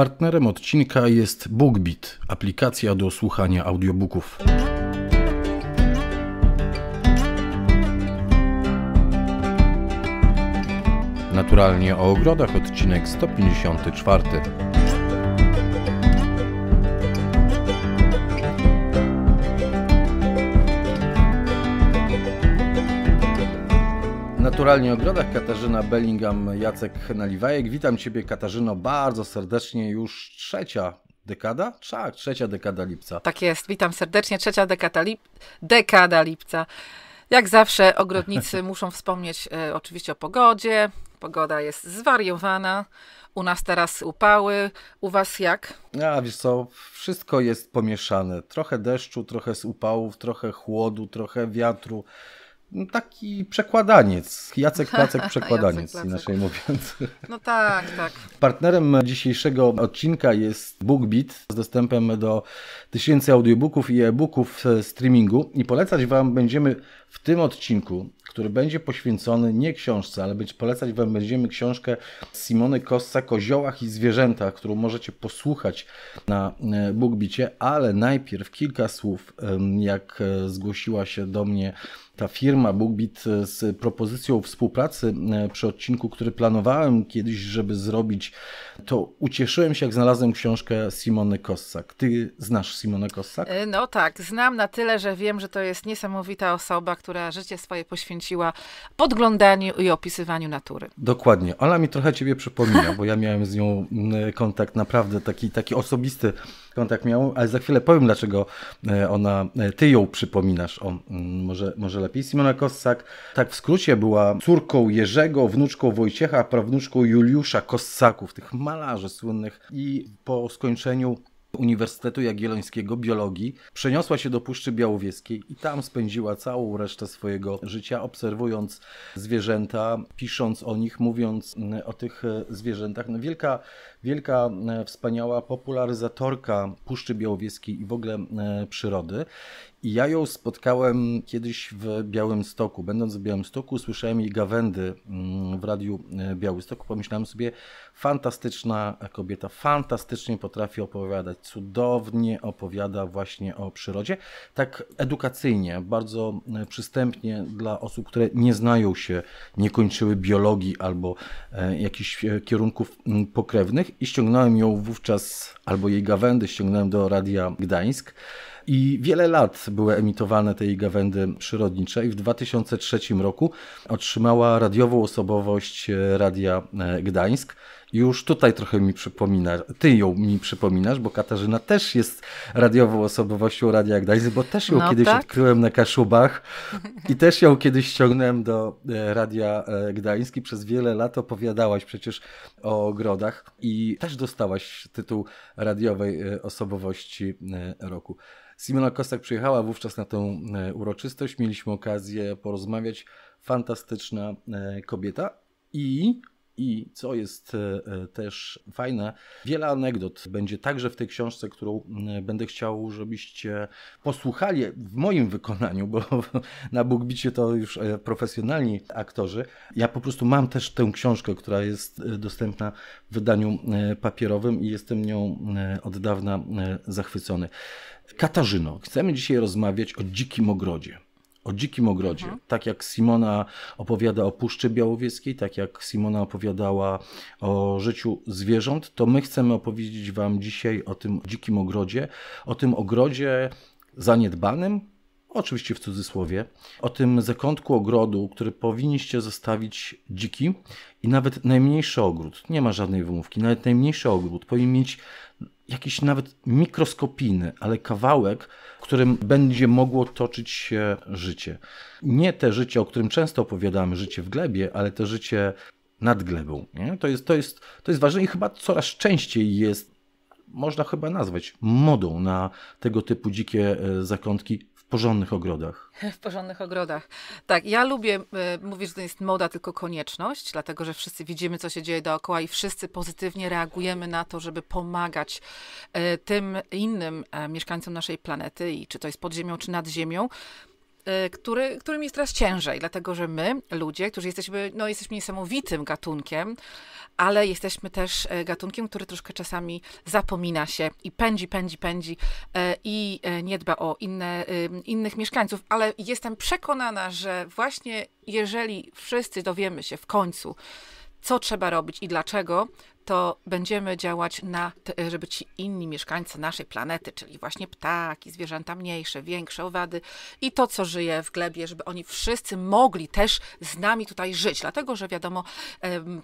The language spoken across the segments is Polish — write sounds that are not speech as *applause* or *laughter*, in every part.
Partnerem odcinka jest BookBeat, aplikacja do słuchania audiobooków. Naturalnie o ogrodach odcinek 154. Naturalnie Ogrodach Katarzyna Bellingham, Jacek Naliwajek. Witam Ciebie Katarzyno bardzo serdecznie. Już trzecia dekada? Tak, trzecia dekada lipca. Tak jest, witam serdecznie. Trzecia dekada, lip... dekada lipca. Jak zawsze ogrodnicy *laughs* muszą wspomnieć e, oczywiście o pogodzie. Pogoda jest zwariowana. U nas teraz upały, u was jak? A wiesz co, wszystko jest pomieszane. Trochę deszczu, trochę z upałów, trochę chłodu, trochę wiatru. No, taki przekładaniec, Jacek *laughs* Placek przekładaniec, Jacek inaczej mówiąc. No tak, tak. Partnerem dzisiejszego odcinka jest BookBeat z dostępem do tysięcy audiobooków i e-booków streamingu i polecać Wam będziemy w tym odcinku który będzie poświęcony nie książce, ale być polecać Wam będziemy książkę Simony Kossak o ziołach i zwierzętach, którą możecie posłuchać na e, Bugbicie, ale najpierw kilka słów, jak e, zgłosiła się do mnie ta firma BookBeat e, z propozycją współpracy przy odcinku, który planowałem kiedyś, żeby zrobić, to ucieszyłem się, jak znalazłem książkę Simony Kossak. Ty znasz Simonę Kossak? No tak, znam na tyle, że wiem, że to jest niesamowita osoba, która życie swoje poświęciła poświęciła podglądaniu i opisywaniu natury. Dokładnie. Ola mi trochę ciebie przypomina, bo ja miałem z nią mm, kontakt naprawdę taki, taki osobisty kontakt miał, ale za chwilę powiem, dlaczego e, ona, e, ty ją przypominasz, o, mm, może, może lepiej. Simona Kossak, tak w skrócie, była córką Jerzego, wnuczką Wojciecha, prawnuczką Juliusza Kossaków, tych malarzy słynnych i po skończeniu Uniwersytetu Jagiellońskiego biologii, przeniosła się do Puszczy Białowieskiej i tam spędziła całą resztę swojego życia, obserwując zwierzęta, pisząc o nich, mówiąc mm, o tych e, zwierzętach. No, wielka wielka, e, wspaniała popularyzatorka Puszczy Białowieskiej i w ogóle e, przyrody. I ja ją spotkałem kiedyś w Białymstoku. Będąc w Białymstoku, słyszałem jej gawędy mm, w radiu e, Białystok. Pomyślałem sobie, fantastyczna kobieta, fantastycznie potrafi opowiadać, cudownie opowiada właśnie o przyrodzie. Tak edukacyjnie, bardzo przystępnie dla osób, które nie znają się, nie kończyły biologii albo jakichś kierunków pokrewnych i ściągnąłem ją wówczas, albo jej gawędy ściągnąłem do Radia Gdańsk. I wiele lat były emitowane tej gawędy przyrodniczej. w 2003 roku otrzymała radiową osobowość e, Radia e, Gdańsk już tutaj trochę mi przypomina, ty ją mi przypominasz, bo Katarzyna też jest radiową osobowością Radia Gdańsk, bo też ją no, kiedyś tak? odkryłem na Kaszubach i też ją kiedyś ściągnąłem do e, Radia e, Gdańsk i przez wiele lat opowiadałaś przecież o ogrodach i też dostałaś tytuł radiowej e, osobowości roku. Simona Kostak przyjechała wówczas na tę uroczystość, mieliśmy okazję porozmawiać, fantastyczna kobieta i i co jest e, e, też fajne, wiele anegdot będzie także w tej książce, którą e, będę chciał, żebyście posłuchali w moim wykonaniu, bo *laughs* na Bugbicie to już profesjonalni aktorzy. Ja po prostu mam też tę książkę, która jest dostępna w wydaniu papierowym i jestem nią od dawna zachwycony. Katarzyno, chcemy dzisiaj rozmawiać o dzikim ogrodzie o dzikim ogrodzie. Mhm. Tak jak Simona opowiada o Puszczy Białowieskiej, tak jak Simona opowiadała o życiu zwierząt, to my chcemy opowiedzieć Wam dzisiaj o tym dzikim ogrodzie, o tym ogrodzie zaniedbanym, oczywiście w cudzysłowie, o tym zakątku ogrodu, który powinniście zostawić dziki i nawet najmniejszy ogród, nie ma żadnej wymówki, nawet najmniejszy ogród powinien mieć jakiś nawet mikroskopijny, ale kawałek, w którym będzie mogło toczyć się życie. Nie te życie, o którym często opowiadamy, życie w glebie, ale to życie nad glebą. Nie? To, jest, to, jest, to jest ważne i chyba coraz częściej jest, można chyba nazwać, modą na tego typu dzikie e, zakątki porządnych ogrodach. *laughs* W porządnych ogrodach. Tak, ja lubię, e, mówisz, że to jest moda, tylko konieczność, dlatego że wszyscy widzimy, co się dzieje dookoła i wszyscy pozytywnie reagujemy na to, żeby pomagać e, tym innym e, mieszkańcom naszej planety, i czy to jest pod ziemią, czy nad ziemią. Y, który, którym jest teraz ciężej, dlatego że my, ludzie, którzy jesteśmy, no jesteśmy niesamowitym gatunkiem, ale jesteśmy też y, gatunkiem, który troszkę czasami zapomina się i pędzi, pędzi, pędzi y, i nie dba o inne, innych mieszkańców, ale jestem przekonana, że właśnie jeżeli wszyscy dowiemy się w końcu, co trzeba robić i dlaczego, to będziemy działać na, te, żeby ci inni mieszkańcy naszej planety, czyli właśnie ptaki, zwierzęta mniejsze, większe, owady i to, co żyje w glebie, żeby oni wszyscy mogli też z nami tutaj żyć, dlatego, że wiadomo,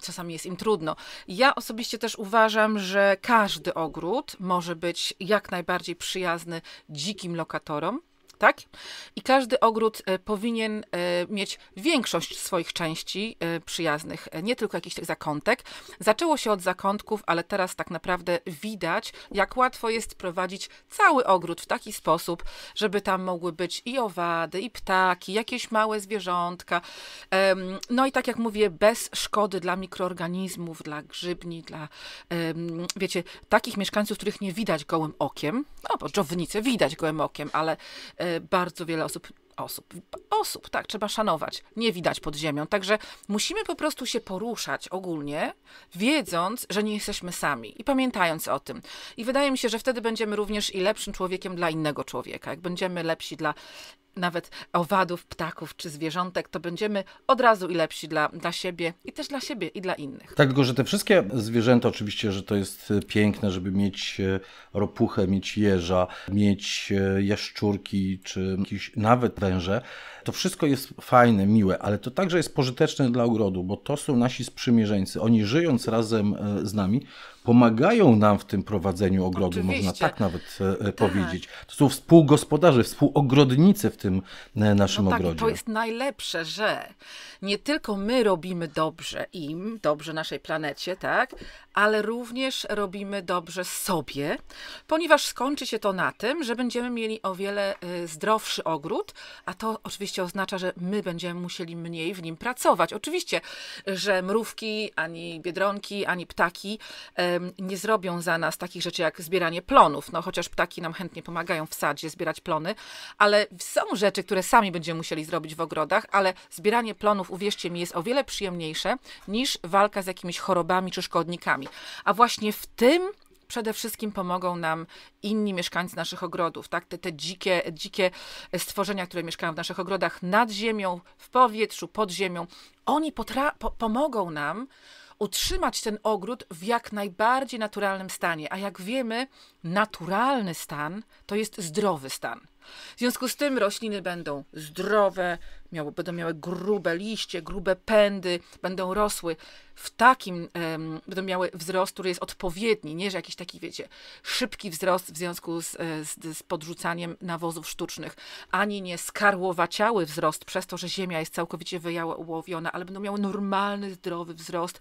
czasami jest im trudno. Ja osobiście też uważam, że każdy ogród może być jak najbardziej przyjazny dzikim lokatorom, tak? I każdy ogród e, powinien e, mieć większość swoich części e, przyjaznych, nie tylko jakiś tych zakątek. Zaczęło się od zakątków, ale teraz tak naprawdę widać, jak łatwo jest prowadzić cały ogród w taki sposób, żeby tam mogły być i owady, i ptaki, jakieś małe zwierzątka. No i tak jak mówię, bez szkody dla mikroorganizmów, dla grzybni, dla, wiecie, takich mieszkańców, których nie widać gołym okiem. No bo dżownice widać gołym okiem, ale E, bardzo wiele osób osób. Osób, tak, trzeba szanować. Nie widać pod ziemią. Także musimy po prostu się poruszać ogólnie, wiedząc, że nie jesteśmy sami i pamiętając o tym. I wydaje mi się, że wtedy będziemy również i lepszym człowiekiem dla innego człowieka. Jak będziemy lepsi dla nawet owadów, ptaków czy zwierzątek, to będziemy od razu i lepsi dla, dla siebie i też dla siebie i dla innych. Tak, tylko że te wszystkie zwierzęta, oczywiście, że to jest piękne, żeby mieć e, ropuchę, mieć jeża, mieć e, jaszczurki czy jakieś nawet węże, to wszystko jest fajne, miłe, ale to także jest pożyteczne dla ogrodu, bo to są nasi sprzymierzeńcy. Oni żyjąc razem e, z nami, pomagają nam w tym prowadzeniu ogrodu, Oczywiście. można tak nawet e, e, tak. powiedzieć. To są współgospodarze, współogrodnicy w tym naszym no tak, ogrodzie. To jest najlepsze, że nie tylko my robimy dobrze im, dobrze naszej planecie, tak, ale również robimy dobrze sobie, ponieważ skończy się to na tym, że będziemy mieli o wiele zdrowszy ogród, a to oczywiście oczywiście oznacza, że my będziemy musieli mniej w nim pracować. Oczywiście, że mrówki, ani biedronki, ani ptaki nie zrobią za nas takich rzeczy jak zbieranie plonów. No chociaż ptaki nam chętnie pomagają w sadzie zbierać plony, ale są rzeczy, które sami będziemy musieli zrobić w ogrodach, ale zbieranie plonów, uwierzcie mi, jest o wiele przyjemniejsze niż walka z jakimiś chorobami czy szkodnikami. A właśnie w tym przede wszystkim pomogą nam inni mieszkańcy naszych ogrodów, tak? Te, te dzikie, dzikie stworzenia, które mieszkają w naszych ogrodach nad ziemią, w powietrzu, pod ziemią, oni po pomogą nam utrzymać ten ogród w jak najbardziej naturalnym stanie. A jak wiemy, naturalny stan to jest zdrowy stan. W związku z tym rośliny będą zdrowe, miały, będą miały grube liście, grube pędy, będą rosły w takim, um, będą miały wzrost, który jest odpowiedni, nie że jakiś taki, wiecie, szybki wzrost w związku z, e, z, z podrzucaniem nawozów sztucznych, ani nie skarłowaciały wzrost przez to, że ziemia jest całkowicie wyjałowiona, ale będą miały normalny, zdrowy wzrost.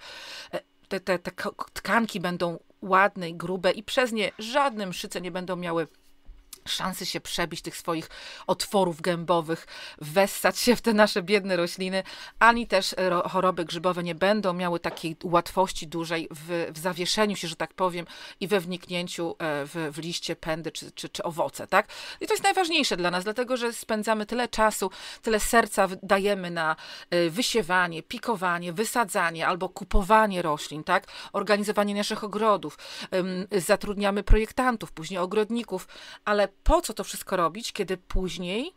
E, te, te, te tkanki będą ładne i grube i przez nie żadne mszyce nie będą miały szansy się przebić tych swoich otworów gębowych, wessać się w te nasze biedne rośliny, ani też e, choroby grzybowe nie będą miały takiej łatwości dużej w, w zawieszeniu się, że tak powiem, i we wniknięciu e, w, w liście, pędy czy, czy, czy, owoce, tak? I to jest najważniejsze dla nas, dlatego że spędzamy tyle czasu, tyle serca dajemy na e, wysiewanie, pikowanie, wysadzanie albo kupowanie roślin, tak? Organizowanie naszych ogrodów, zatrudniamy projektantów, później ogrodników, ale po co to wszystko robić, kiedy później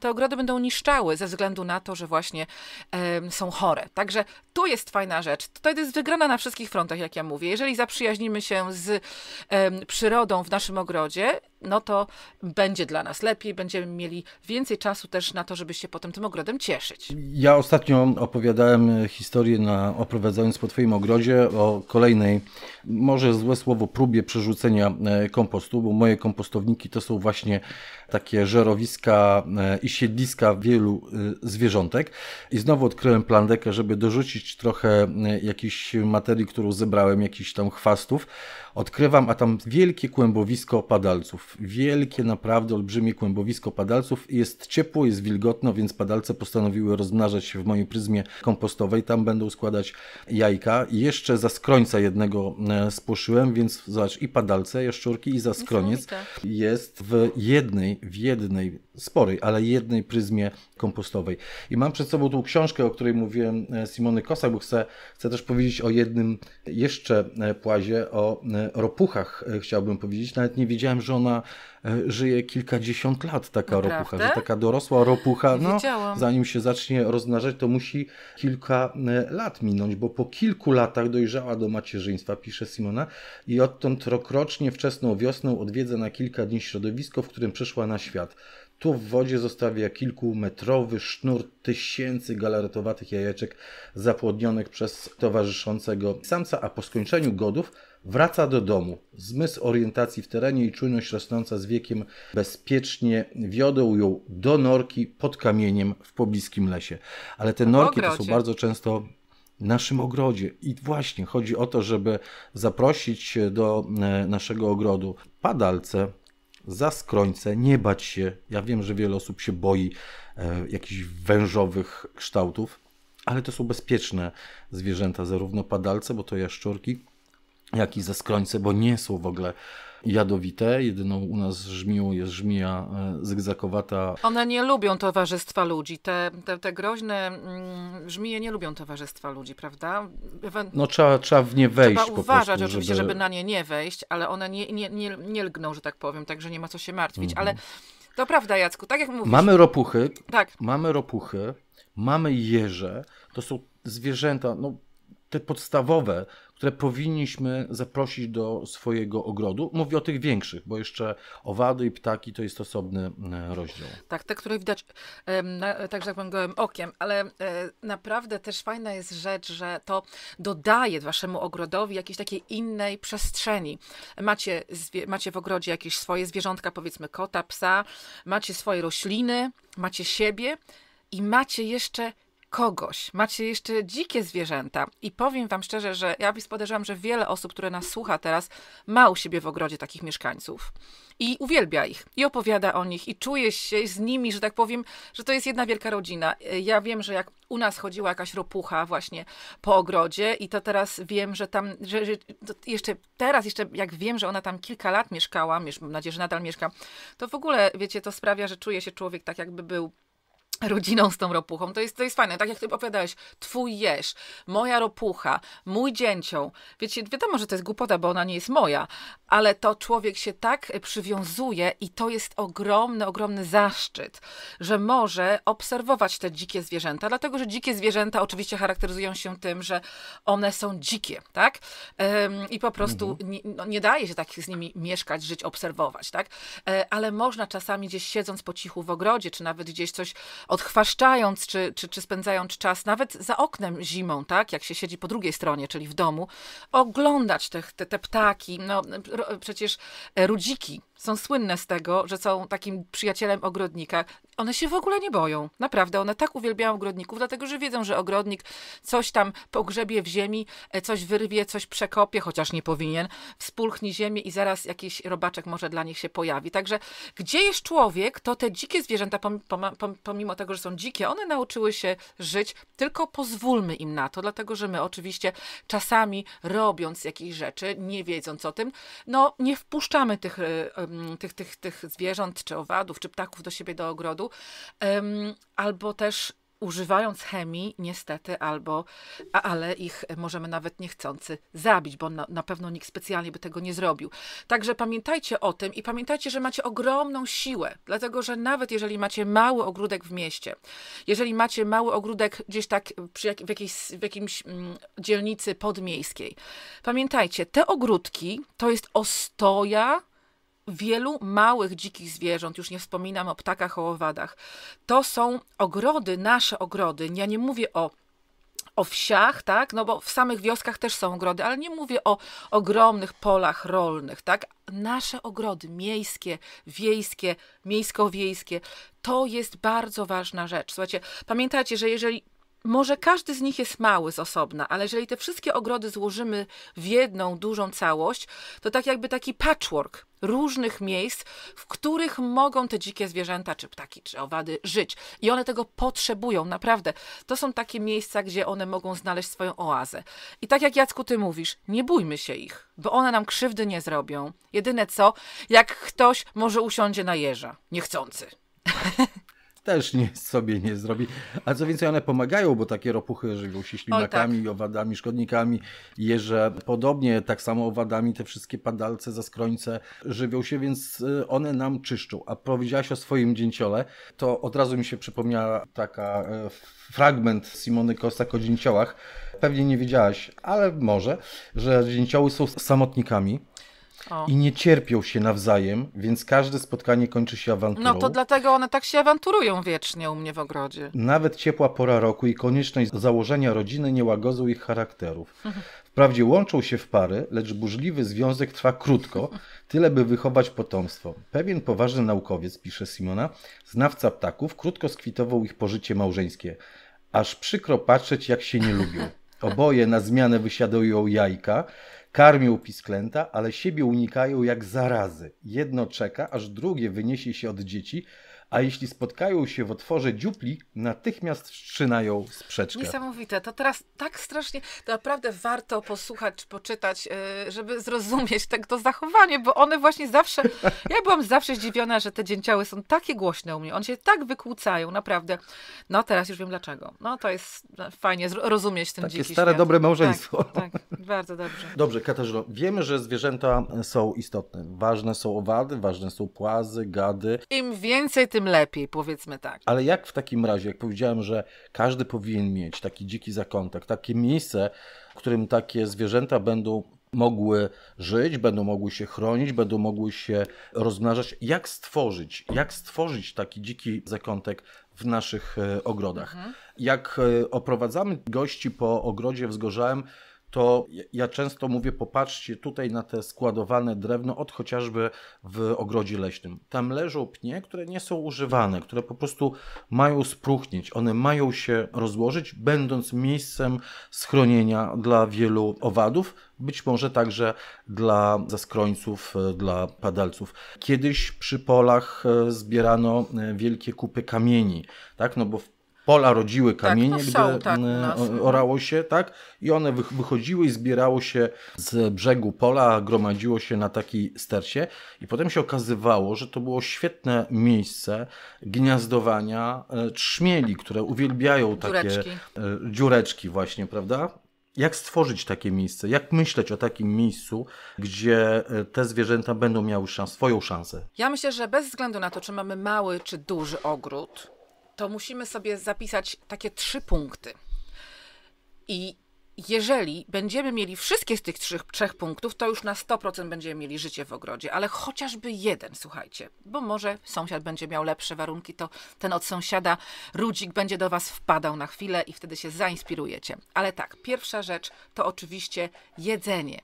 te ogrody będą niszczały ze względu na to, że właśnie e, są chore. Także tu jest fajna rzecz. Tutaj to jest wygrana na wszystkich frontach, jak ja mówię. Jeżeli zaprzyjaźnimy się z e, przyrodą w naszym ogrodzie, no to będzie dla nas lepiej, będziemy mieli więcej czasu też na to, żeby się potem tym ogrodem cieszyć. Ja ostatnio opowiadałem historię na oprowadzając po Twoim ogrodzie o kolejnej, może złe słowo, próbie przerzucenia e, kompostu, bo moje kompostowniki to są właśnie takie żerowiska e, i siedliska wielu e, zwierzątek. I znowu odkryłem plandekę, żeby dorzucić trochę jakiejś materii, którą zebrałem, jakichś tam chwastów. Odkrywam, a tam wielkie kłębowisko padalców wielkie, naprawdę olbrzymie kłębowisko padalców. Jest ciepło, jest wilgotno, więc padalce postanowiły rozmnażać się w mojej pryzmie kompostowej. Tam będą składać jajka. Jeszcze za skrońca jednego e, spłoszyłem, więc zobacz, i padalce, jaszczurki, i za skroniec jest w jednej, w jednej sporej, ale jednej pryzmie kompostowej. I mam przed sobą tą książkę, o której mówiłem e, Simony Kosak, bo chcę, chcę też powiedzieć o jednym jeszcze e, płazie, o e, ropuchach chciałbym powiedzieć. Nawet nie wiedziałem, że ona żyje kilkadziesiąt lat, taka Naprawdę? ropucha, że taka dorosła ropucha, no, zanim się zacznie rozmnażać, to musi kilka lat minąć, bo po kilku latach dojrzała do macierzyństwa, pisze Simona, i odtąd rokrocznie wczesną wiosną odwiedza na kilka dni środowisko, w którym przyszła na świat. Tu w wodzie zostawia kilkumetrowy sznur tysięcy galaretowatych jajeczek zapłodnionych przez towarzyszącego samca, a po skończeniu godów wraca do domu. Zmysł orientacji w terenie i czujność rosnąca z wiekiem bezpiecznie wiodą ją do norki pod kamieniem w pobliskim lesie. Ale te norki to są bardzo często naszym ogrodzie. I właśnie chodzi o to, żeby zaprosić do e, naszego ogrodu padalce, za skrońce, nie bać się. Ja wiem, że wiele osób się boi e, jakichś wężowych kształtów, ale to są bezpieczne zwierzęta, zarówno padalce, bo to jaszczurki, jak i za skrońce, bo nie są w ogóle jadowite. Jedyną u nas żmiją jest żmija e, zygzakowata. One nie lubią towarzystwa ludzi. Te, te, te groźne mm, żmije nie lubią towarzystwa ludzi, prawda? Ewen... No trzeba, trzeba w nie wejść Trzeba uważać prostu, oczywiście, żeby... żeby... na nie nie wejść, ale one nie, nie, nie, nie lgną, że tak powiem, także nie ma co się martwić, mhm. ale to prawda, Jacku, tak jak mówisz. Mamy ropuchy, tak. mamy ropuchy, mamy jeże, to są zwierzęta, no te podstawowe, które powinniśmy zaprosić do swojego ogrodu. Mówię o tych większych, bo jeszcze owady i ptaki to jest osobny e, rozdział. Tak, te, które widać także jak gołym okiem, ale e, naprawdę też fajna jest rzecz, że to dodaje waszemu ogrodowi jakiejś takiej innej przestrzeni. Macie, macie w ogrodzie jakieś swoje zwierzątka, powiedzmy kota, psa, macie swoje rośliny, macie siebie i macie jeszcze kogoś, macie jeszcze dzikie zwierzęta i powiem wam szczerze, że ja podejrzewam, że wiele osób, które nas słucha teraz, ma u siebie w ogrodzie takich mieszkańców i uwielbia ich i opowiada o nich i czuje się z nimi, że tak powiem, że to jest jedna wielka rodzina. Y, ja wiem, że jak u nas chodziła jakaś ropucha właśnie po ogrodzie i to teraz wiem, że tam, że, że jeszcze teraz, jeszcze jak wiem, że ona tam kilka lat mieszkała, mam nadzieję, że nadal mieszka, to w ogóle, wiecie, to sprawia, że czuje się człowiek tak jakby był rodziną z tą ropuchą. To jest, to jest fajne, tak jak ty opowiadałeś, twój jeż, moja ropucha, mój dzięcioł. Wiecie, wiadomo, że to jest głupota, bo ona nie jest moja, ale to człowiek się tak y, przywiązuje i to jest ogromny, ogromny zaszczyt, że może obserwować te dzikie zwierzęta, dlatego, że dzikie zwierzęta oczywiście charakteryzują się tym, że one są dzikie, tak? Ym, I po prostu mhm. nie, no, nie, daje się tak z nimi mieszkać, żyć, obserwować, tak? E, ale można czasami gdzieś siedząc po cichu w ogrodzie, czy nawet gdzieś coś odchwaszczając, czy, czy, czy spędzając czas nawet za oknem zimą, tak, jak się siedzi po drugiej stronie, czyli w domu, oglądać te, te, te ptaki, no przecież e, rudziki są słynne z tego, że są takim przyjacielem ogrodnika. One się w ogóle nie boją. Naprawdę, one tak uwielbiają ogrodników, dlatego że wiedzą, że ogrodnik coś tam pogrzebie w ziemi, e, coś wyrwie, coś przekopie, chociaż nie powinien, wspulchni ziemię i zaraz jakiś robaczek może dla nich się pojawi. Także gdzie jest człowiek, to te dzikie zwierzęta, pomimo tego, że są dzikie, one nauczyły się żyć, tylko pozwólmy im na to, dlatego że my oczywiście czasami robiąc jakieś rzeczy, nie wiedząc o tym, no nie wpuszczamy tych e, e, tych, tych, tych zwierząt, czy owadów, czy ptaków do siebie do ogrodu, albo też używając chemii, niestety, albo, ale ich możemy nawet niechcący zabić, bo na, na, pewno nikt specjalnie by tego nie zrobił. Także pamiętajcie o tym i pamiętajcie, że macie ogromną siłę, dlatego że nawet jeżeli macie mały ogródek w mieście, jeżeli macie mały ogródek gdzieś tak przy jak, w, jakiejś, w jakimś mm, dzielnicy podmiejskiej, pamiętajcie, te ogródki to jest ostoja wielu małych dzikich zwierząt, już nie wspominam o ptakach, o owadach. To są ogrody, nasze ogrody. Ja nie mówię o o wsiach, tak? No bo w samych wioskach też są ogrody, ale nie mówię o ogromnych polach rolnych, tak? Nasze ogrody miejskie, wiejskie, miejsko-wiejskie, to jest bardzo ważna rzecz. Słuchajcie, pamiętajcie, że jeżeli może każdy z nich jest mały z osobna, ale jeżeli te wszystkie ogrody złożymy w jedną dużą całość, to tak jakby taki patchwork różnych miejsc, w których mogą te dzikie zwierzęta, czy ptaki, czy owady żyć. I one tego potrzebują, naprawdę. To są takie miejsca, gdzie one mogą znaleźć swoją oazę. I tak jak Jacku, ty mówisz, nie bójmy się ich, bo one nam krzywdy nie zrobią. Jedyne co, jak ktoś może usiądzie na jeża, niechcący. *laughs* też nie, sobie nie zrobi. A co więcej, one pomagają, bo takie ropuchy żywią się ślimakami, Oj, tak. owadami, szkodnikami, jeże. Podobnie tak samo owadami te wszystkie padalce, zaskrońce żywią się, więc y, one nam czyszczą. A powiedziałaś o swoim dzięciole, to od razu mi się przypomniała taka e, fragment Simony Kostak o dzięciołach. Pewnie nie wiedziałaś, ale może, że dzięcioły są samotnikami i nie cierpią się nawzajem, więc każde spotkanie kończy się awanturą. No to dlatego one tak się awanturują wiecznie u mnie w ogrodzie. Nawet ciepła pora roku i konieczność założenia rodziny nie łagodzą ich charakterów. Wprawdzie łączą się w pary, lecz burzliwy związek trwa krótko, *laughs* tyle by wychować potomstwo. Pewien poważny naukowiec, pisze Simona, znawca ptaków, krótko skwitował ich pożycie małżeńskie. Aż przykro patrzeć, jak się nie lubią. *laughs* Oboje na zmianę wysiadają jajka, Karmią pisklęta, ale siebie unikają jak zarazy. Jedno czeka, aż drugie wyniesie się od dzieci, a jeśli spotkają się w otworze dziupli, natychmiast wszczynają sprzeczkę. Niesamowite. To teraz tak strasznie, to naprawdę warto posłuchać czy poczytać, y, żeby zrozumieć tak to zachowanie, bo one właśnie zawsze, *laughs* ja byłam zawsze zdziwiona, że te dzięcioły są takie głośne u mnie. One się tak wykłócają, naprawdę. No teraz już wiem dlaczego. No to jest no, fajnie rozumieć ten Takie dziki stare, świat. dobre tak, małżeństwo. Tak, tak, bardzo dobrze. *laughs* Dobrze, Katarzyno, wiemy, że zwierzęta są istotne. Ważne są owady, ważne są płazy, gady. Im więcej, tym tym lepiej, powiedzmy tak. Ale jak w takim razie, jak powiedziałem, że każdy powinien mieć taki dziki zakątek, takie miejsce, w którym takie zwierzęta będą mogły żyć, będą mogły się chronić, będą mogły się rozmnażać. Jak stworzyć, jak stworzyć taki dziki zakątek w naszych e, ogrodach? Mhm. Jak e, oprowadzamy gości po ogrodzie wzgorzałem, to ja często mówię, popatrzcie tutaj na te składowane drewno od chociażby w ogrodzie leśnym. Tam leżą pnie, które nie są używane, które po prostu mają spróchnieć, one mają się rozłożyć, będąc miejscem schronienia dla wielu owadów, być może także dla zaskrońców, e, dla padalców. Kiedyś przy polach e, zbierano e, wielkie kupy kamieni, tak, no bo w pola rodziły tak, kamienie, tak, są, gdy tak, mm, no orało się, tak? I one wychodziły i zbierało się z brzegu pola, gromadziło się na takiej stercie i potem się okazywało, że to było świetne miejsce gniazdowania e, trzmieli, które uwielbiają takie dziureczki, e, dziureczki właśnie, prawda? Jak stworzyć takie miejsce? Jak myśleć o takim miejscu, gdzie e, te zwierzęta będą miały szans, swoją szansę? Ja myślę, że bez względu na to, czy mamy mały czy duży ogród, to musimy sobie zapisać takie trzy punkty. I jeżeli będziemy mieli wszystkie z tych trzech, trzech punktów, to już na 100% będziemy mieli życie w ogrodzie, ale chociażby jeden, słuchajcie, bo może sąsiad będzie miał lepsze warunki, to ten od sąsiada rudzik będzie do Was wpadał na chwilę i wtedy się zainspirujecie. Ale tak, pierwsza rzecz to oczywiście jedzenie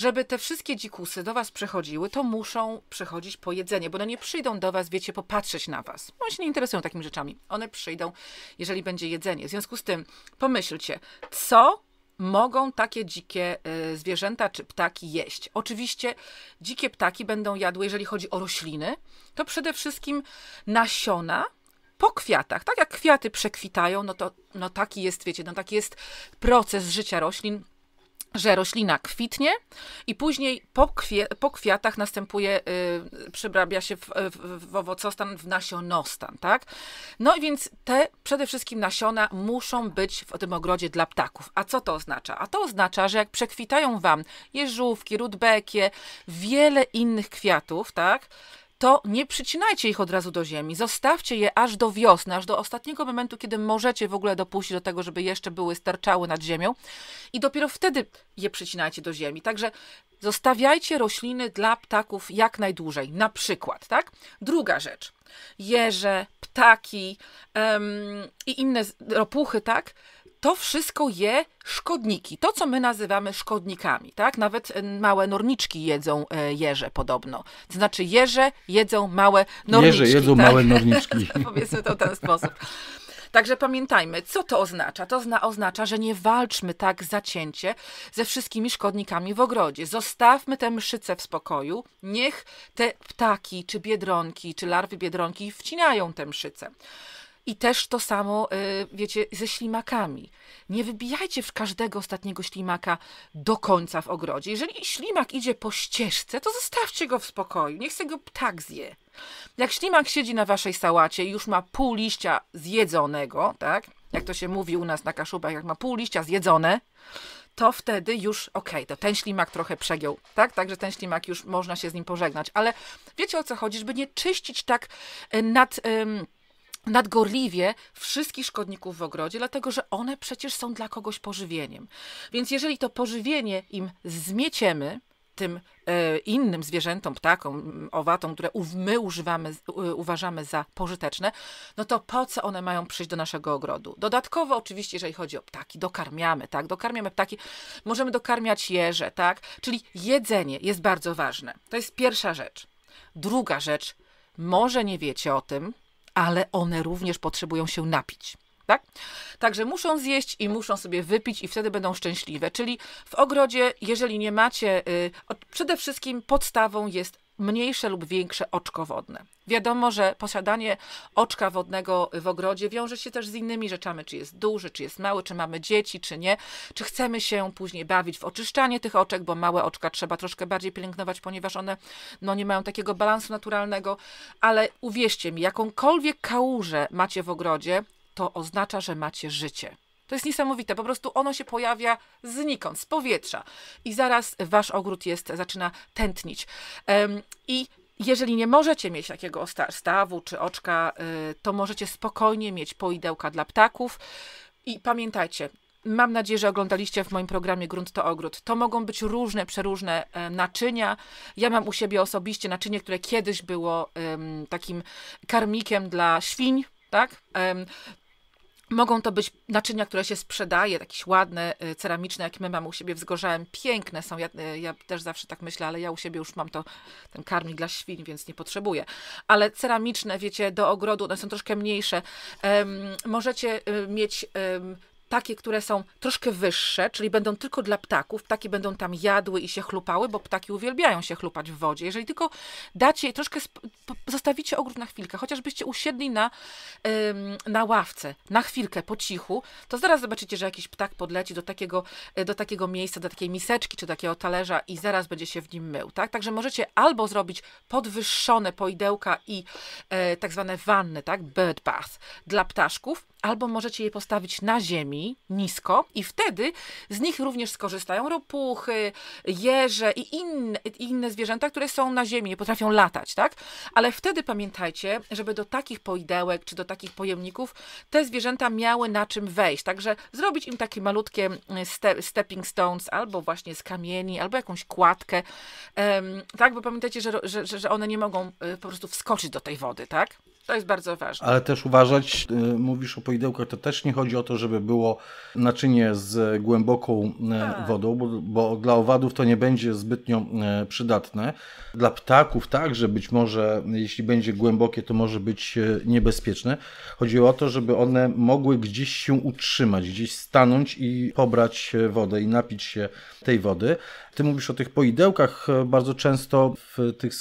żeby te wszystkie dzikusy do was przychodziły, to muszą przychodzić po jedzenie, bo one no nie przyjdą do was, wiecie, popatrzeć na was. One się nie interesują takimi rzeczami. One przyjdą, jeżeli będzie jedzenie. W związku z tym pomyślcie, co mogą takie dzikie y, zwierzęta czy ptaki jeść. Oczywiście dzikie ptaki będą jadły, jeżeli chodzi o rośliny, to przede wszystkim nasiona po kwiatach. Tak jak kwiaty przekwitają, no to no taki jest, wiecie, no taki jest proces życia roślin że roślina kwitnie i później po, kwie, po kwiatach następuje, yy, przebrabia się w, w, w, owocostan, w nasionostan, tak? No i więc te przede wszystkim nasiona muszą być w tym ogrodzie dla ptaków. A co to oznacza? A to oznacza, że jak przekwitają Wam jeżówki, rudbekie, wiele innych kwiatów, tak? to nie przycinajcie ich od razu do ziemi. Zostawcie je aż do wiosny, aż do ostatniego momentu, kiedy możecie w ogóle dopuścić do tego, żeby jeszcze były starczały nad ziemią i dopiero wtedy je przycinajcie do ziemi. Także zostawiajcie rośliny dla ptaków jak najdłużej, na przykład, tak? Druga rzecz. Jeże, ptaki um, i inne ropuchy, tak? to wszystko je szkodniki, to co my nazywamy szkodnikami, tak? Nawet e, małe norniczki jedzą e, jeże podobno. To znaczy jeże jedzą małe norniczki. Jeże jedzą tak? małe *laughs* norniczki. Powiedzmy to w ten sposób. Także pamiętajmy, co to oznacza? To zna, oznacza, że nie walczmy tak zacięcie ze wszystkimi szkodnikami w ogrodzie. Zostawmy tę mszycę w spokoju. Niech te ptaki, czy biedronki, czy larwy biedronki wcinają tę mszycę. I też to samo, y, wiecie, ze ślimakami. Nie wybijajcie w każdego ostatniego ślimaka do końca w ogrodzie. Jeżeli ślimak idzie po ścieżce, to zostawcie go w spokoju. Niech se go ptak zje. Jak ślimak siedzi na waszej sałacie i już ma pół liścia zjedzonego, tak? Jak to się mówi u nas na kaszubach, jak ma pół liścia zjedzone, to wtedy już okej, okay, to ten ślimak trochę przegiął, tak? Także ten ślimak już można się z nim pożegnać. Ale wiecie o co chodzi, żeby nie czyścić tak y, nad nadgorliwie wszystkich szkodników w ogrodzie, dlatego że one przecież są dla kogoś pożywieniem. Więc jeżeli to pożywienie im zmieciemy, tym e, innym zwierzętom, ptakom, mm, owatom, które u, my używamy, uważamy za pożyteczne, no to po co one mają przyjść do naszego ogrodu? Dodatkowo oczywiście, jeżeli chodzi o ptaki, dokarmiamy, tak, dokarmiamy ptaki, możemy dokarmiać jeże, tak, czyli jedzenie jest bardzo ważne. To jest pierwsza rzecz. Druga rzecz, może nie wiecie o tym, ale one również potrzebują się napić. Tak? Także muszą zjeść i muszą sobie wypić i wtedy będą szczęśliwe. Czyli w ogrodzie, jeżeli nie macie, y, przede wszystkim podstawą jest mniejsze lub większe oczko wodne. Wiadomo, że posiadanie oczka wodnego w ogrodzie wiąże się też z innymi rzeczami, czy jest duży, czy jest mały, czy mamy dzieci, czy nie, czy chcemy się później bawić w oczyszczanie tych oczek, bo małe oczka trzeba troszkę bardziej pielęgnować, ponieważ one no, nie mają takiego balansu naturalnego, ale uwierzcie mi, jakąkolwiek kałużę macie w ogrodzie, to oznacza, że macie życie. To jest niesamowite, po prostu ono się pojawia znikąd, z powietrza i zaraz wasz ogród jest, zaczyna tętnić. Um, I jeżeli nie możecie mieć takiego stawu czy oczka, y, to możecie spokojnie mieć poidełka dla ptaków. I pamiętajcie, Mam nadzieję, że oglądaliście w moim programie Grunt to Ogród. To mogą być różne, przeróżne e, naczynia. Ja mam u siebie osobiście naczynie, które kiedyś było takim karmikiem dla świń, tak? Mogą to być naczynia, które się sprzedaje, jakieś ładne, y, ceramiczne, jakie my mamy u siebie wzgorzałem. Piękne są, ja, y, ja, też zawsze tak myślę, ale ja u siebie już mam to, ten karmik dla świń, więc nie potrzebuję. Ale ceramiczne, wiecie, do ogrodu, one są troszkę mniejsze. Um, możecie y, mieć um, takie, które są troszkę wyższe, czyli będą tylko dla ptaków. Ptaki będą tam jadły i się chlupały, bo ptaki uwielbiają się chlupać w wodzie. Jeżeli tylko dacie troszkę, zostawicie ogród na chwilkę, chociażbyście usiedli na, ym, na ławce, na chwilkę, po cichu, to zaraz zobaczycie, że jakiś ptak podleci do takiego, y, do takiego miejsca, do takiej miseczki czy takiego talerza i zaraz będzie się w nim mył. Tak? Także możecie albo zrobić podwyższone poidełka i e, tak zwane wanny, tak? bird bath dla ptaszków, albo możecie je postawić na ziemi, ziemi, nisko i wtedy z nich również skorzystają ropuchy, jeże i inne, inne zwierzęta, które są na ziemi, nie potrafią latać, tak? Ale wtedy pamiętajcie, żeby do takich poidełek czy do takich pojemników te zwierzęta miały na czym wejść, także zrobić im takie malutkie e, ste stepping stones albo właśnie z kamieni, albo jakąś kładkę, um, tak? Bo pamiętajcie, że, że, że one nie mogą e, po prostu wskoczyć do tej wody, tak? To jest bardzo ważne. Ale też uważać, y, mówisz o poidełkach, to też nie chodzi o to, żeby było naczynie z głęboką y, A. Tak. wodą, bo, bo, dla owadów to nie będzie zbytnio y, przydatne. Dla ptaków także być może, jeśli będzie głębokie, to może być niebezpieczne. Chodzi o to, żeby one mogły gdzieś się utrzymać, gdzieś stanąć i pobrać wodę i napić się tej wody. Ty mówisz o tych poidełkach, bardzo często w tych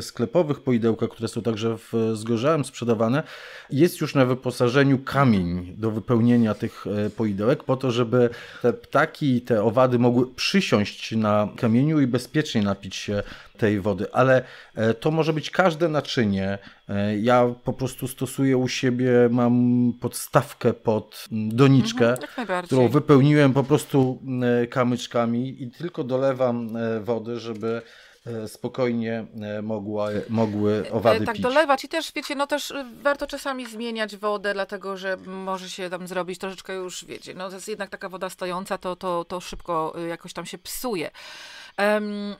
sklepowych poidełkach, które są także w zgorzałym sprzęcie, sprzedawane. Jest już na wyposażeniu kamień do wypełnienia tych e, poidełek, po to, żeby te ptaki i te owady mogły przysiąść na kamieniu i bezpiecznie napić się tej wody. Ale e, to może być każde naczynie. E, ja po prostu stosuję u siebie, mam podstawkę pod doniczkę, mhm, którą wypełniłem po prostu kamyczkami i tylko dolewam wody, żeby E, spokojnie e, mogła, mogły e, owady tak, pić. Tak, dolewać i też, wiecie, no też warto czasami zmieniać wodę, dlatego, że może się tam zrobić troszeczkę już, wiecie, no to jest jednak taka woda stojąca, to, to, to szybko jakoś tam się psuje. Um,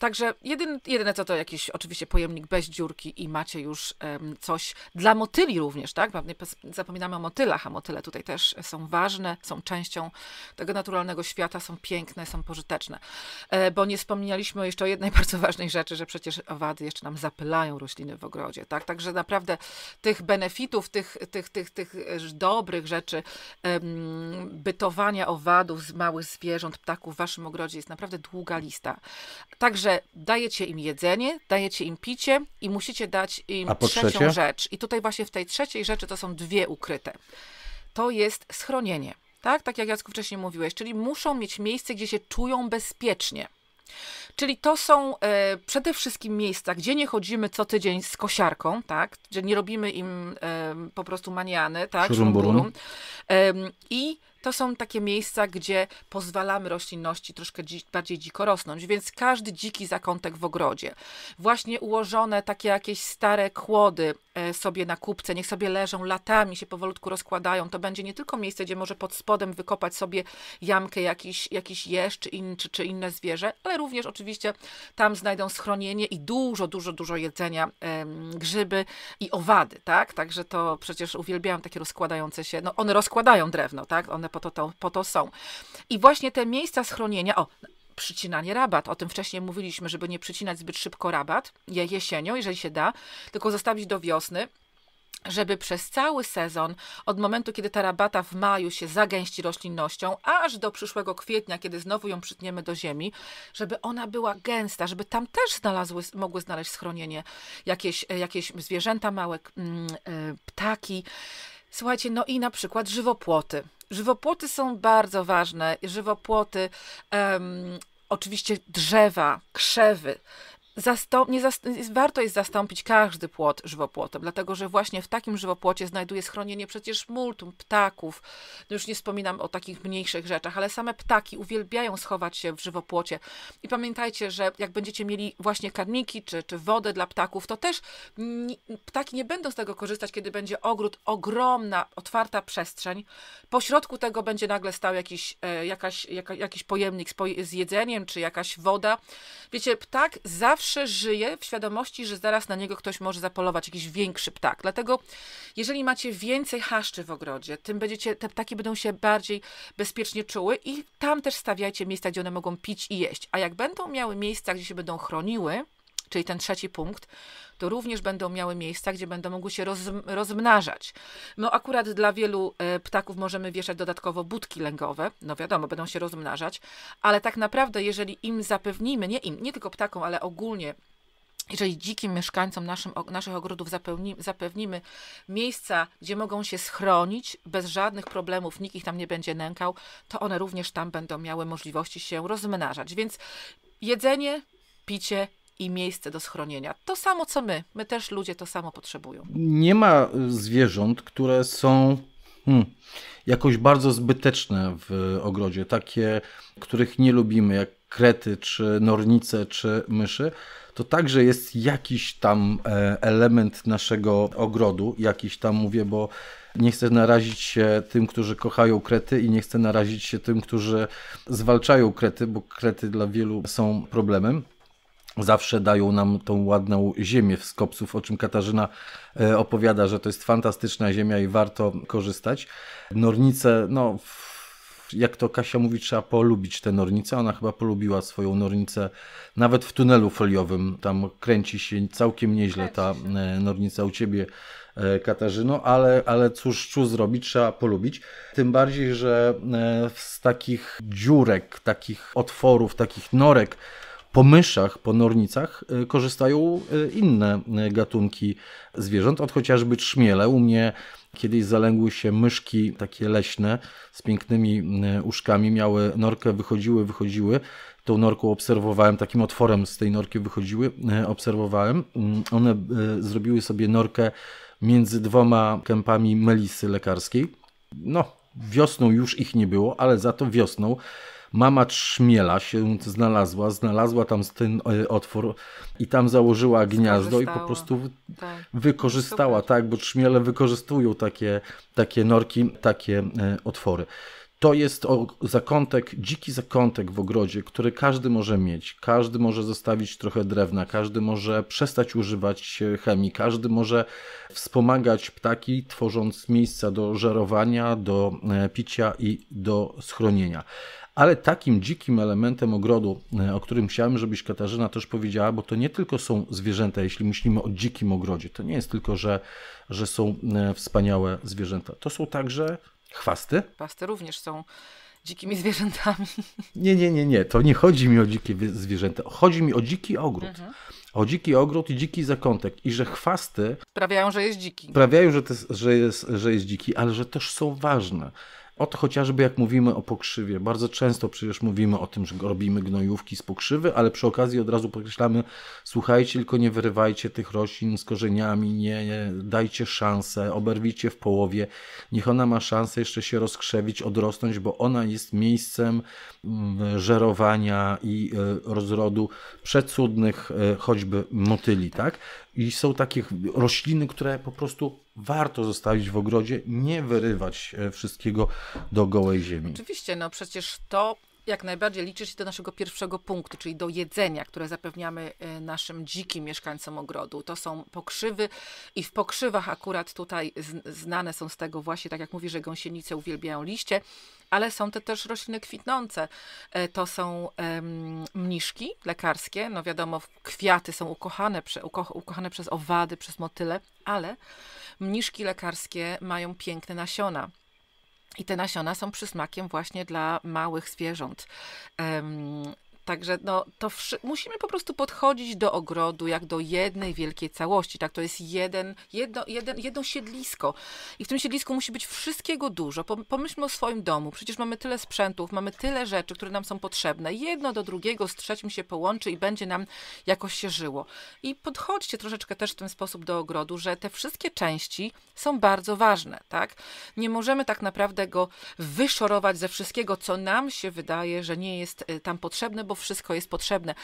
Także jedyn, jedyne co to jakiś oczywiście pojemnik bez dziurki i macie już um, coś dla motyli również, tak? Zapominamy o motylach, a motyle tutaj też są ważne, są częścią tego naturalnego świata, są piękne, są pożyteczne. E, bo nie wspomnieliśmy jeszcze o jednej *laughs* bardzo ważnej rzeczy, że przecież owady jeszcze nam zapylają rośliny w ogrodzie, tak? Także naprawdę tych benefitów, tych, tych, tych, tych e, dobrych rzeczy um, bytowania owadów z małych zwierząt, ptaków w waszym ogrodzie jest naprawdę długa lista. Także że dajecie im jedzenie, dajecie im picie i musicie dać im trzecią trzecie? rzecz. I tutaj właśnie w tej trzeciej rzeczy to są dwie ukryte. To jest schronienie, tak? Tak jak Jacku wcześniej mówiłeś, czyli muszą mieć miejsce, gdzie się czują bezpiecznie. Czyli to są e, przede wszystkim miejsca, gdzie nie chodzimy co tydzień z kosiarką, tak? Gdzie nie robimy im e, po prostu maniany, tak? Szurumburum. E, I to są takie miejsca, gdzie pozwalamy roślinności troszkę dzi bardziej dziko rosnąć, więc każdy dziki zakątek w ogrodzie, właśnie ułożone takie jakieś stare kłody e, sobie na kupce, niech sobie leżą latami, się powolutku rozkładają, to będzie nie tylko miejsce, gdzie może pod spodem wykopać sobie jamkę jakiś, jakiś jeż czy, in, czy, czy inne zwierzę, ale również oczywiście tam znajdą schronienie i dużo, dużo, dużo jedzenia, grzyby i owady, tak? Także to przecież uwielbiają takie rozkładające się, no one rozkładają drewno, tak? One po to, to, po to są. I właśnie te miejsca schronienia, o, przycinanie rabat. O tym wcześniej mówiliśmy, żeby nie przycinać zbyt szybko rabat jesienią, jeżeli się da, tylko zostawić do wiosny żeby przez cały sezon, od momentu, kiedy ta rabata w maju się zagęści roślinnością, aż do przyszłego kwietnia, kiedy znowu ją przytniemy do ziemi, żeby ona była gęsta, żeby tam też znalazły, mogły znaleźć schronienie jakieś, jakieś zwierzęta małe, mm, y, ptaki. Słuchajcie, no i na przykład żywopłoty żywopłoty są bardzo ważne. Żywopłoty, um, oczywiście drzewa, krzewy, Zastą nie warto jest zastąpić każdy płot żywopłotem, dlatego że właśnie w takim żywopłocie znajduje schronienie przecież multum ptaków. No już nie wspominam o takich mniejszych rzeczach, ale same ptaki uwielbiają schować się w żywopłocie. I pamiętajcie, że jak będziecie mieli właśnie karniki czy, czy wodę dla ptaków, to też ptaki nie będą z tego korzystać, kiedy będzie ogród, ogromna, otwarta przestrzeń. Po środku tego będzie nagle stał jakiś, e, jakaś, jaka, jakiś pojemnik z, z jedzeniem czy jakaś woda. Wiecie, ptak zawsze zawsze żyje w świadomości, że zaraz na niego ktoś może zapolować, jakiś większy ptak. Dlatego, jeżeli macie więcej haszczy w ogrodzie, tym będziecie, te ptaki będą się bardziej bezpiecznie czuły i tam też stawiajcie miejsca, gdzie one mogą pić i jeść. A jak będą miały miejsca, gdzie się będą chroniły, czyli ten trzeci punkt, to również będą miały miejsca, gdzie będą mogły się roz, rozmnażać. No akurat dla wielu e, ptaków możemy wieszać dodatkowo budki lęgowe, no wiadomo, będą się rozmnażać, ale tak naprawdę jeżeli im zapewnimy, nie im, nie tylko ptakom, ale ogólnie jeżeli dzikim mieszkańcom naszym, naszych ogrodów zapewni, zapewnimy miejsca, gdzie mogą się schronić bez żadnych problemów, nikt ich tam nie będzie nękał, to one również tam będą miały możliwości się rozmnażać. Więc jedzenie, picie i miejsce do schronienia. To samo co my. My też ludzie to samo potrzebują. Nie ma y, zwierząt, które są hmm, jakoś bardzo zbyteczne w ogrodzie. Takie, których nie lubimy, jak krety, czy nornice, czy myszy. To także jest jakiś tam e, element naszego ogrodu. Jakiś tam mówię, bo nie chcę narazić się tym, którzy kochają krety, i nie chcę narazić się tym, którzy zwalczają krety, bo krety dla wielu są problemem zawsze dają nam tą ładną ziemię w skopców, o czym Katarzyna e, opowiada, że to jest fantastyczna ziemia i warto korzystać. Nornice, no jak to Kasia mówi, trzeba polubić tę nornicę. Ona chyba polubiła swoją nornicę nawet w tunelu foliowym. Tam kręci się całkiem nieźle ta e, nornica u ciebie, e, Katarzyno, ale, ale cóż, czu zrobić, trzeba polubić. Tym bardziej, że z takich dziurek, takich otworów, takich norek, po myszach, po nornicach y, korzystają y, inne y, gatunki zwierząt, od chociażby trzmiele. U mnie kiedyś zalęgły się myszki takie leśne z pięknymi uszkami, miały norkę, wychodziły, wychodziły. Tą norką obserwowałem, takim otworem z tej norki wychodziły, obserwowałem. Mm, one zrobiły sobie norkę między dwoma kępami melisy lekarskiej. No, wiosną już ich nie było, ale za to wiosną Mama trzmiela się znalazła, znalazła tam ten e, otwór i tam założyła gniazdo i po prostu tak. wykorzystała, Super. tak, bo trzmiele wykorzystują takie, takie norki, takie e, otwory. To jest zakątek, dziki zakątek w ogrodzie, który każdy może mieć. Każdy może zostawić trochę drewna, każdy może przestać używać chemii, każdy może wspomagać ptaki, tworząc miejsca do żerowania, do e, picia i do schronienia. Ale takim dzikim elementem ogrodu, e, o którym chciałem, żebyś Katarzyna też powiedziała, bo to nie tylko są zwierzęta, jeśli myślimy o dzikim ogrodzie, to nie jest tylko, że, że są e, wspaniałe zwierzęta. To są także chwasty. Chwasty również są dzikimi zwierzętami. *laughs* Nie, nie, nie, nie. To nie chodzi mi o dzikie zwierzęta. Chodzi mi o dziki ogród. Mhm. O dziki ogród i dziki zakątek. I że chwasty. Sprawiają, że jest dziki. Sprawiają, że, że, jest, że jest dziki, ale że też są ważne. Oto chociażby jak mówimy o pokrzywie. Bardzo często przecież mówimy o tym, że robimy gnojówki z pokrzywy, ale przy okazji od razu podkreślamy, słuchajcie, tylko nie wyrywajcie tych roślin z korzeniami, nie, nie dajcie szansę, oberwijcie w połowie, niech ona ma szansę jeszcze się rozkrzewić, odrosnąć, bo ona jest miejscem mm, żerowania i e, rozrodu przecudnych e, choćby motyli, tak? I są takie rośliny, które po prostu warto zostawić w ogrodzie, nie wyrywać e, wszystkiego do gołej ziemi. Oczywiście, no przecież to jak najbardziej liczy się do naszego pierwszego punktu, czyli do jedzenia, które zapewniamy e, naszym dzikim mieszkańcom ogrodu. To są pokrzywy i w pokrzywach akurat tutaj znane są z tego właśnie, tak jak mówi, że gąsienice uwielbiają liście ale są te też rośliny kwitnące. E, to są um, mniszki lekarskie, no wiadomo, kwiaty są ukochane, uko, ukochane przez owady, przez motyle, ale mniszki lekarskie mają piękne nasiona. I te nasiona są przysmakiem właśnie dla małych zwierząt. Um, Także no, to musimy po prostu podchodzić do ogrodu jak do jednej wielkiej całości. Tak, to jest jeden, jedno, jeden, jedno siedlisko. I w tym siedlisku musi być wszystkiego dużo. Pomyślmy o swoim domu. Przecież mamy tyle sprzętów, mamy tyle rzeczy, które nam są potrzebne. Jedno do drugiego, z trzecim się połączy i będzie nam jakoś się żyło. I podchodźcie troszeczkę też w ten sposób do ogrodu, że te wszystkie części są bardzo ważne. Tak? Nie możemy tak naprawdę go wyszorować ze wszystkiego, co nam się wydaje, że nie jest y, tam potrzebne, bo wszystko jest potrzebne.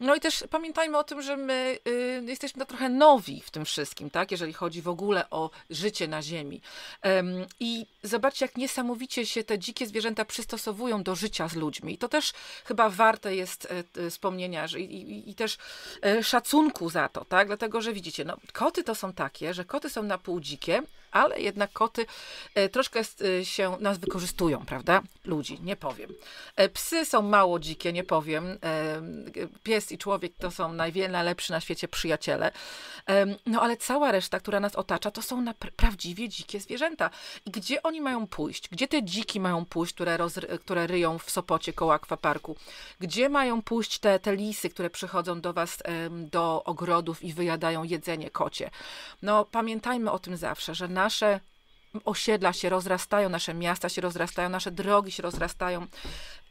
No i też pamiętajmy o tym, że my y, jesteśmy trochę nowi w tym wszystkim, tak, jeżeli chodzi w ogóle o życie na Ziemi. Ym, I zobaczcie, jak niesamowicie się te dzikie zwierzęta przystosowują do życia z ludźmi. I to też chyba warte jest y, y, wspomnienia że, i, i, i też e, szacunku za to, tak, dlatego, że widzicie, no, koty to są takie, że koty są na pół dzikie, ale jednak koty e, troszkę e, się nas wykorzystują, prawda? Ludzi, nie powiem. E, psy są mało dzikie, nie powiem. Pies i człowiek to są najwiele najlepsi na świecie przyjaciele. No ale cała reszta, która nas otacza, to są prawdziwie dzikie zwierzęta. I gdzie oni mają pójść? Gdzie te dziki mają pójść, które, które ryją w Sopocie koło akwaparku? Gdzie mają pójść te, te lisy, które przychodzą do was do ogrodów i wyjadają jedzenie kocie? No pamiętajmy o tym zawsze, że nasze osiedla się rozrastają, nasze miasta się rozrastają, nasze drogi się rozrastają.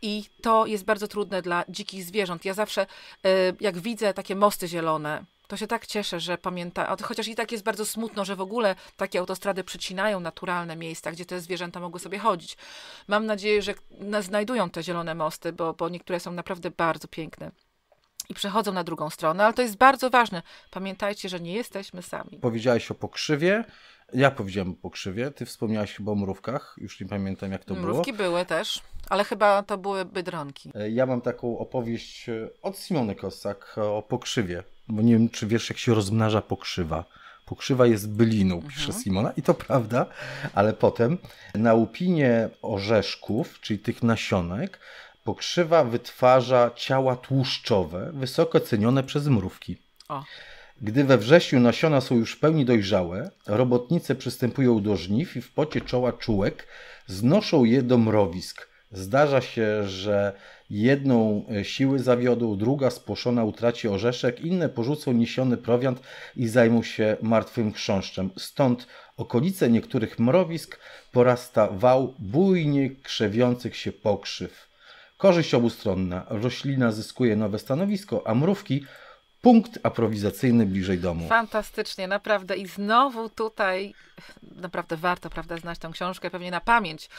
I to jest bardzo trudne dla dzikich zwierząt. Ja zawsze, e, jak widzę takie mosty zielone, to się tak cieszę, że pamięta, chociaż i tak jest bardzo smutno, że w ogóle takie autostrady przycinają naturalne miejsca, gdzie te zwierzęta mogły sobie chodzić. Mam nadzieję, że znajdują te zielone mosty, bo, bo niektóre są naprawdę bardzo piękne i przechodzą na drugą stronę, ale to jest bardzo ważne. Pamiętajcie, że nie jesteśmy sami. Powiedziałaś o pokrzywie, ja powiedziałem pokrzywie, ty wspomniałaś chyba o mrówkach, już nie pamiętam jak to Mrówki było. Mrówki były też, ale chyba to były bydronki. E, ja mam taką opowieść e, od Simony Kosak e, o pokrzywie, bo nie wiem czy wiesz jak się rozmnaża pokrzywa. Pokrzywa jest byliną, mhm. pisze mhm. Simona, i to prawda, ale potem na łupinie orzeszków, czyli tych nasionek, pokrzywa wytwarza ciała tłuszczowe, wysoko cenione przez mrówki. O. Gdy we wrześniu nasiona są już w pełni dojrzałe, robotnicy przystępują do żniw i w pocie czoła czułek znoszą je do mrowisk. Zdarza się, że jedną e, siły zawiodą, druga spłoszona utraci orzeszek, inne porzucą niesiony prowiant i zajmą się martwym chrząszczem. Stąd okolice niektórych mrowisk porasta wał bujnie krzewiących się pokrzyw. Korzyść obustronna. Roślina zyskuje nowe stanowisko, a mrówki punkt aprowizacyjny bliżej domu. Fantastycznie, naprawdę. I znowu tutaj naprawdę warto, prawda, znać tą książkę pewnie na pamięć.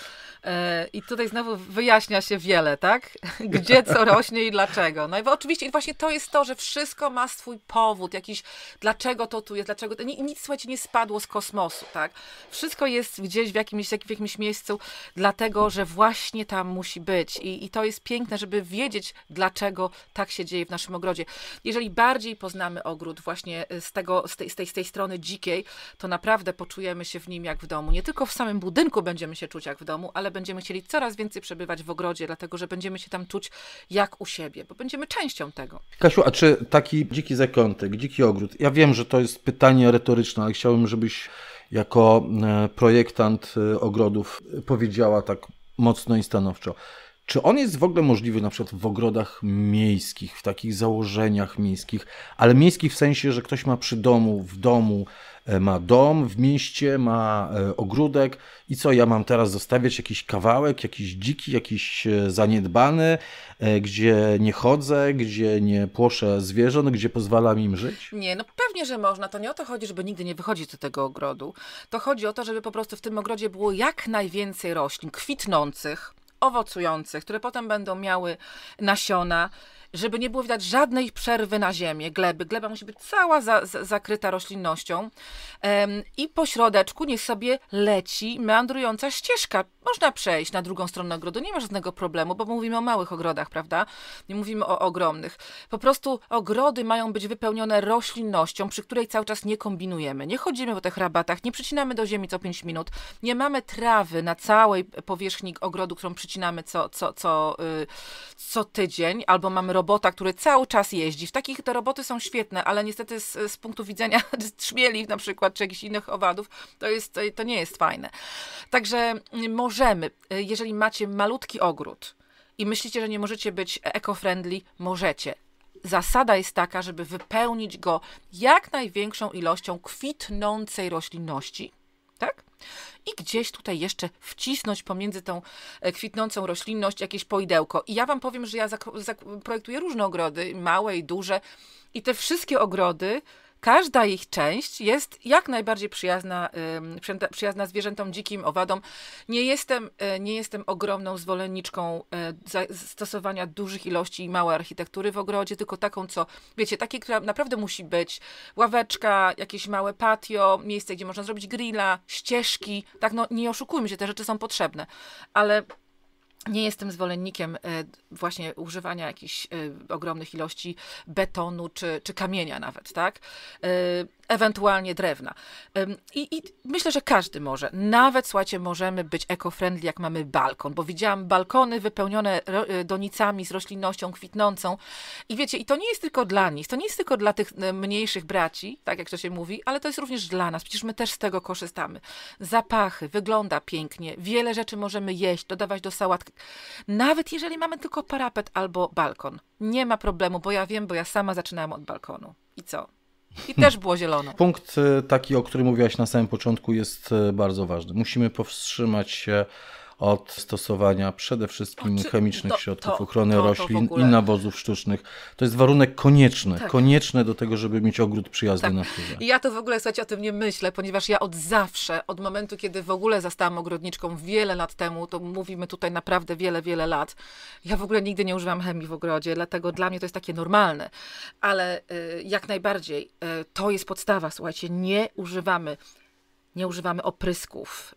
E, I tutaj znowu wyjaśnia się wiele, tak? *laughs* Gdzie co rośnie i dlaczego. No i oczywiście właśnie to jest to, że wszystko ma swój powód, jakiś dlaczego to tu jest, dlaczego to... Nic, słuchajcie, nie spadło z kosmosu, tak? Wszystko jest gdzieś w jakimś, w jakimś miejscu, dlatego, że właśnie tam musi być. I, I to jest piękne, żeby wiedzieć, dlaczego tak się dzieje w naszym ogrodzie. Jeżeli bardziej poznamy ogród właśnie z tego, z tej, z tej, z tej strony dzikiej, to naprawdę poczujemy czujemy się w nim jak w domu. Nie tylko w samym budynku będziemy się czuć jak w domu, ale będziemy chcieli coraz więcej przebywać w ogrodzie, dlatego że będziemy się tam czuć jak u siebie, bo będziemy częścią tego. Kasiu, a czy taki dziki zakątek, dziki ogród? Ja wiem, że to jest pytanie retoryczne, ale chciałbym, żebyś jako e, projektant e, ogrodów powiedziała tak mocno i stanowczo. Czy on jest w ogóle możliwy na przykład w ogrodach miejskich, w takich założeniach miejskich, ale miejskich w sensie, że ktoś ma przy domu, w domu, E, ma dom w mieście, ma e, ogródek i co, ja mam teraz zostawiać jakiś kawałek, jakiś dziki, jakiś e, zaniedbany, gdzie nie chodzę, gdzie nie płoszę zwierząt, gdzie pozwalam im żyć? Nie, no pewnie, że można. To nie o to chodzi, żeby nigdy nie wychodzić do tego ogrodu. To chodzi o to, żeby po prostu w tym ogrodzie było jak najwięcej roślin kwitnących, owocujących, które potem będą miały nasiona żeby nie było widać żadnej przerwy na ziemię gleby. Gleba musi być cała za, za, zakryta roślinnością i po środeczku niech sobie leci meandrująca ścieżka. Można przejść na drugą stronę ogrodu, nie ma żadnego problemu, bo mówimy o małych ogrodach, prawda? Nie mówimy o ogromnych. Po prostu ogrody mają być wypełnione roślinnością, przy której cały czas nie kombinujemy. Nie chodzimy po tych rabatach, nie przycinamy do ziemi co 5 minut, nie mamy trawy na całej powierzchni ogrodu, którą przycinamy co, co, co, yy, co tydzień, albo mamy robota, który cały czas jeździ. W takich te roboty są świetne, ale niestety z, z punktu widzenia trzmieli *laughs* na przykład, czy jakichś innych owadów, to, jest, to nie jest fajne. Także możemy, jeżeli macie malutki ogród i myślicie, że nie możecie być eco-friendly, możecie zasada jest taka, żeby wypełnić go jak największą ilością kwitnącej roślinności, tak? I gdzieś tutaj jeszcze wcisnąć pomiędzy tą e, kwitnącą roślinność jakieś poidełko. I ja Wam powiem, że ja projektuję różne ogrody, małe i duże. I te wszystkie ogrody Każda ich część jest jak najbardziej przyjazna, przyjazna zwierzętom dzikim, owadom. Nie jestem, y, nie jestem ogromną zwolenniczką y, stosowania dużych ilości i małej architektury w ogrodzie, tylko taką, co, wiecie, takiej, która naprawdę musi być. Ławeczka, jakieś małe patio, miejsce, gdzie można zrobić grilla, ścieżki. Tak, no nie oszukujmy się, te rzeczy są potrzebne. Ale nie jestem zwolennikiem e, właśnie używania jakichś e, ogromnych ilości betonu czy, czy kamienia nawet, tak? E, ewentualnie drewna. I, I, myślę, że każdy może. Nawet, słuchajcie, możemy być eco-friendly, jak mamy balkon, bo widziałam balkony wypełnione e, donicami z roślinnością kwitnącą. I wiecie, i to nie jest tylko dla nich, to nie jest tylko dla tych e, mniejszych braci, tak jak to się mówi, ale to jest również dla nas. Przecież my też z tego korzystamy. Zapachy, wygląda pięknie, wiele rzeczy możemy jeść, dodawać do sałatki. Nawet jeżeli mamy tylko parapet albo balkon. Nie ma problemu, bo ja wiem, bo ja sama zaczynałam od balkonu. I co? I też było zielono. Punkt e, taki, o którym mówiłaś na samym początku, jest e, bardzo ważny. Musimy powstrzymać się od stosowania przede wszystkim czy, znaczy, chemicznych to, środków to, ochrony roślin i nawozów sztucznych. To jest warunek konieczny, tak. konieczny do tego, żeby mieć ogród przyjazny tak. naturze. Ja to w ogóle, słuchajcie, o tym nie myślę, ponieważ ja od zawsze, od momentu, kiedy w ogóle zastałam ogrodniczką wiele lat temu, to mówimy tutaj naprawdę wiele, wiele lat, ja w ogóle nigdy nie używam chemii w ogrodzie, dlatego dla mnie to jest takie normalne, ale y, jak najbardziej y, to jest podstawa, słuchajcie, nie używamy nie używamy oprysków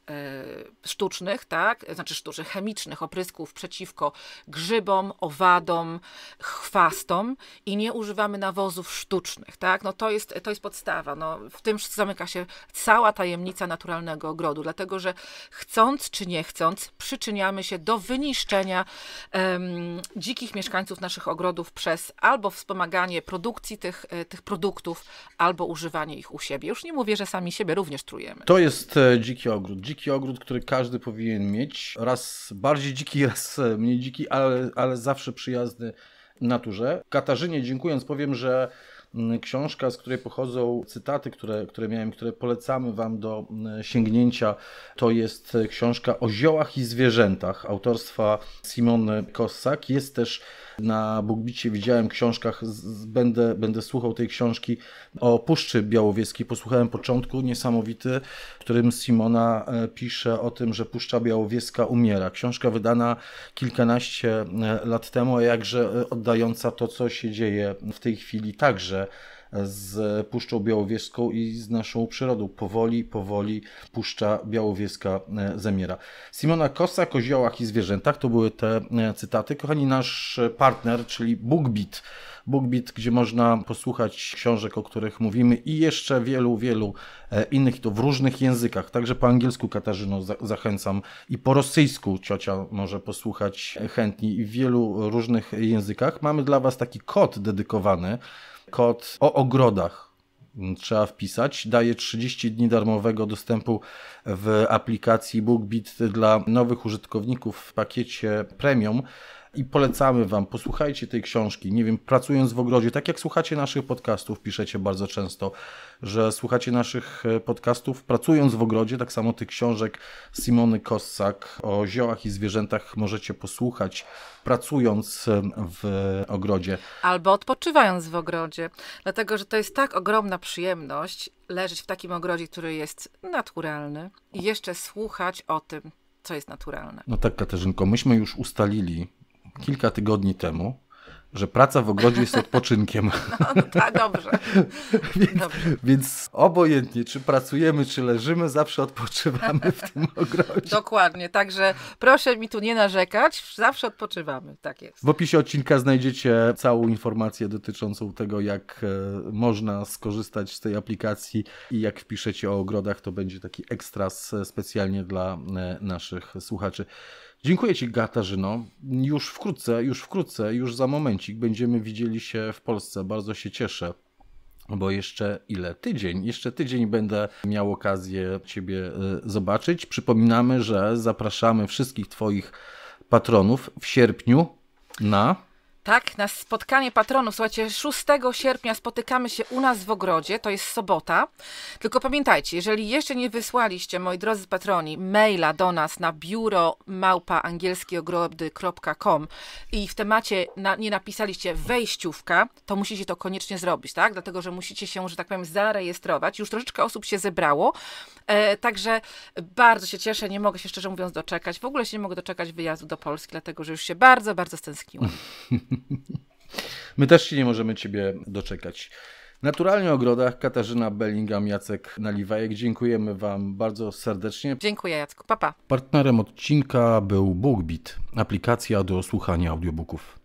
e, sztucznych, tak? Znaczy sztucznych, chemicznych oprysków przeciwko grzybom, owadom, chwastom i nie używamy nawozów sztucznych, tak? No to jest, to jest podstawa. No, w tym zamyka się cała tajemnica naturalnego ogrodu, dlatego że chcąc czy nie chcąc, przyczyniamy się do wyniszczenia dzikich mieszkańców naszych ogrodów przez albo wspomaganie produkcji tych, e, tych produktów, albo używanie ich u siebie. Już nie mówię, że sami siebie również trujemy. To jest e, dziki ogród. Dziki ogród, który każdy powinien mieć. Raz bardziej dziki, *laughs* raz e, mniej dziki, ale, ale zawsze przyjazny naturze. Katarzynie dziękując powiem, że mm, książka, z której pochodzą cytaty, które, które miałem, które polecamy Wam do mm, sięgnięcia, to jest e, książka o ziołach i zwierzętach autorstwa Simony Kossak. Jest też na Bugbicie widziałem książkach, z, będę, będę słuchał tej książki o Puszczy Białowieskiej. Posłuchałem początku niesamowity, w którym Simona e, pisze o tym, że Puszcza Białowieska umiera. Książka wydana kilkanaście e, lat temu, a jakże e, oddająca to, co się dzieje w tej chwili także z Puszczą Białowieską i z naszą przyrodą. Powoli, powoli Puszcza Białowieska e, zamiera. Simona Kosa, o ziołach i zwierzętach to były te e, cytaty. Kochani, nasz partner, czyli BookBeat, BookBeat, gdzie można posłuchać książek, o których mówimy i jeszcze wielu, wielu e, innych, to w różnych językach. Także po angielsku Katarzyno zachęcam i po rosyjsku ciocia może posłuchać chętni i w wielu różnych językach. Mamy dla Was taki kod dedykowany kod o ogrodach. Trzeba wpisać. Daje 30 dni darmowego dostępu w aplikacji BookBeat dla nowych użytkowników w pakiecie premium i polecamy Wam, posłuchajcie tej książki. Nie wiem, pracując w ogrodzie, tak jak słuchacie naszych podcastów, piszecie bardzo często, że słuchacie naszych e, podcastów pracując w ogrodzie, tak samo tych książek Simony Kossak o ziołach i zwierzętach możecie posłuchać pracując w ogrodzie. Albo odpoczywając w ogrodzie, dlatego że to jest tak ogromna przyjemność leżeć w takim ogrodzie, który jest naturalny i jeszcze słuchać o tym, co jest naturalne. No tak, Katarzynko, myśmy już ustalili, kilka tygodni temu, że praca w ogrodzie jest odpoczynkiem. No, *laughs* no tak, dobrze. *laughs* więc, dobrze. Więc obojętnie, czy pracujemy, czy leżymy, zawsze odpoczywamy w tym *laughs* ogrodzie. Dokładnie, także proszę mi tu nie narzekać, zawsze odpoczywamy, tak jest. W opisie odcinka znajdziecie całą informację dotyczącą tego, jak e, można skorzystać z tej aplikacji i jak wpiszecie o ogrodach, to będzie taki ekstras e, specjalnie dla e, naszych słuchaczy. Dziękuję Ci, Katarzyno. Już wkrótce, już wkrótce, już za momencik będziemy widzieli się w Polsce. Bardzo się cieszę bo jeszcze ile? Tydzień. Jeszcze tydzień będę miał okazję Ciebie y, zobaczyć. Przypominamy, że zapraszamy wszystkich Twoich patronów w sierpniu na tak, na spotkanie patronów. Słuchajcie, 6 sierpnia spotykamy się u nas w ogrodzie, to jest sobota. Tylko pamiętajcie, jeżeli jeszcze nie wysłaliście, moi drodzy patroni, maila do nas na biuro małpaangielskieogrody.com i w temacie na, nie napisaliście wejściówka, to musicie to koniecznie zrobić, tak? Dlatego, że musicie się, że tak powiem, zarejestrować. Już troszeczkę osób się zebrało, e, także bardzo się cieszę, nie mogę się szczerze mówiąc doczekać. W ogóle się nie mogę doczekać wyjazdu do Polski, dlatego, że już się bardzo, bardzo stęskniłam. *laughs* *laughs* My też się nie możemy Ciebie doczekać. Naturalnie o ogrodach Katarzyna Bellingham, Jacek Naliwajek. Dziękujemy Wam bardzo serdecznie. Dziękuję Jacku, papa. Pa. Partnerem odcinka był BookBeat, aplikacja do słuchania audiobooków.